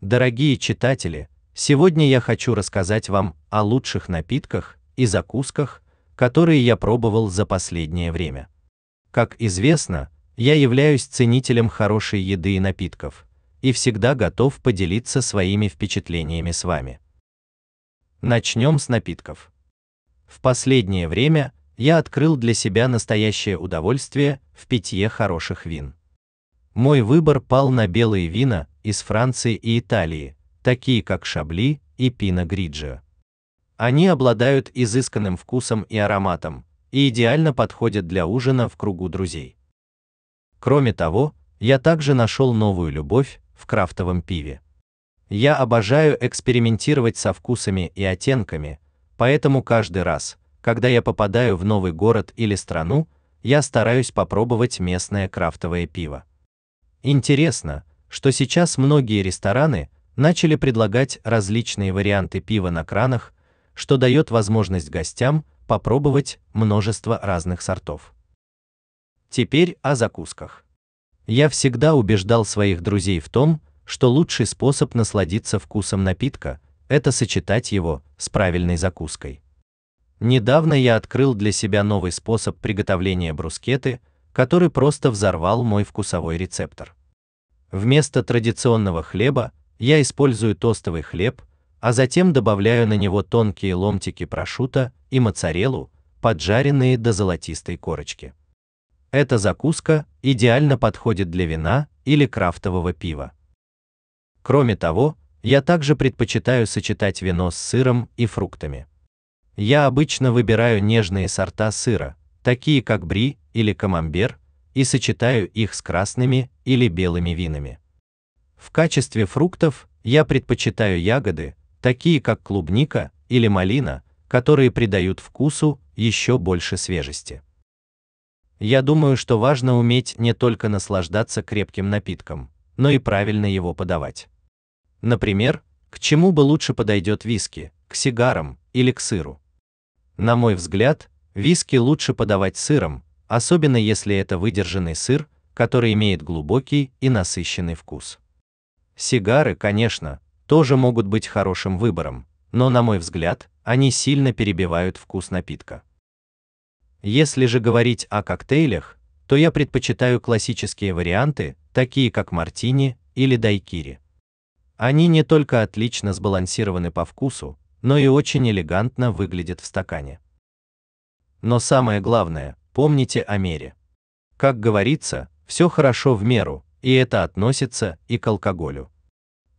Дорогие читатели, сегодня я хочу рассказать вам о лучших напитках и закусках, которые я пробовал за последнее время. Как известно, я являюсь ценителем хорошей еды и напитков и всегда готов поделиться своими впечатлениями с вами. Начнем с напитков. В последнее время я открыл для себя настоящее удовольствие в питье хороших вин. Мой выбор пал на белые вина из Франции и Италии, такие как Шабли и Пино Гриджио. Они обладают изысканным вкусом и ароматом и идеально подходят для ужина в кругу друзей. Кроме того, я также нашел новую любовь в крафтовом пиве. Я обожаю экспериментировать со вкусами и оттенками, поэтому каждый раз, когда я попадаю в новый город или страну, я стараюсь попробовать местное крафтовое пиво. Интересно, что сейчас многие рестораны начали предлагать различные варианты пива на кранах, что дает возможность гостям попробовать множество разных сортов. Теперь о закусках. Я всегда убеждал своих друзей в том, что лучший способ насладиться вкусом напитка это сочетать его с правильной закуской. Недавно я открыл для себя новый способ приготовления брускеты, который просто взорвал мой вкусовой рецептор. Вместо традиционного хлеба я использую тостовый хлеб, а затем добавляю на него тонкие ломтики прошута и моцареллу, поджаренные до золотистой корочки. Эта закуска идеально подходит для вина или крафтового пива. Кроме того, я также предпочитаю сочетать вино с сыром и фруктами. Я обычно выбираю нежные сорта сыра, такие как бри или камамбер и сочетаю их с красными или белыми винами. В качестве фруктов я предпочитаю ягоды, такие как клубника или малина, которые придают вкусу еще больше свежести. Я думаю, что важно уметь не только наслаждаться крепким напитком, но и правильно его подавать. Например, к чему бы лучше подойдет виски, к сигарам или к сыру? На мой взгляд, виски лучше подавать сыром, особенно если это выдержанный сыр, который имеет глубокий и насыщенный вкус. Сигары, конечно, тоже могут быть хорошим выбором, но на мой взгляд, они сильно перебивают вкус напитка. Если же говорить о коктейлях, то я предпочитаю классические варианты, такие как мартини или дайкири. Они не только отлично сбалансированы по вкусу, но и очень элегантно выглядят в стакане. Но самое главное, помните о мере. Как говорится, все хорошо в меру, и это относится и к алкоголю.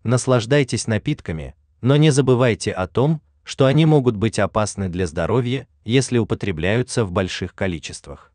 Наслаждайтесь напитками, но не забывайте о том, что они могут быть опасны для здоровья, если употребляются в больших количествах.